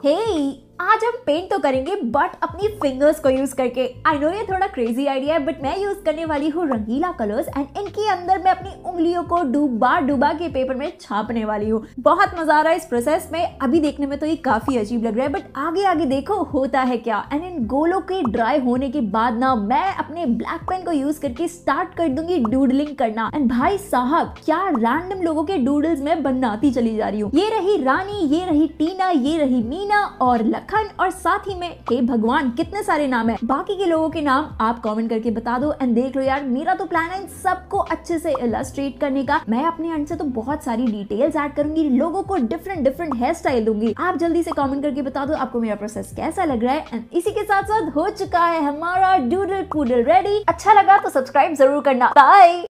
Hey, आज हम paint तो करेंगे बट अपनी फिंगर्स को यूज करके आई नो ये थोड़ा क्रेजी आइडिया है बट मैं यूज करने वाली हूँ रंगीला कलर्स एंड इनके अंदर मैं अपनी उंगलियों को डूबा डूबा के पेपर में छापने वाली हूँ बहुत मजा आ रहा है इस प्रोसेस में अभी देखने में तो ये काफी अजीब लग रहा है बट आगे आगे देखो होता है क्या एंड इन गोलों के ड्राई होने के बाद ना मैं अपने ब्लैक पेन को यूज करके स्टार्ट कर दूंगी डूडलिंग करना एंड भाई साहब क्या रैंडम लोगों के डूडल्स में बनाती चली जा रही हूँ ये रही रानी ये रही टीना ये रही मीना और लक उत्तराखंड और साथ ही में हे भगवान कितने सारे नाम है बाकी के लोगों के नाम आप कमेंट करके बता दो एंड देख लो यार मेरा तो प्लान है इन सबको अच्छे से इलस्ट्रेट करने का मैं अपने एंड से तो बहुत सारी डिटेल्स ऐड करूंगी लोगों को डिफरेंट डिफरेंट हेयर स्टाइल दूंगी आप जल्दी से कॉमेंट करके बता दो आपको मेरा प्रोसेस कैसा लग रहा है एंड इसी के साथ साथ हो चुका है हमारा डूडल कूडल रेडी अच्छा लगा तो सब्सक्राइब जरूर करना बाय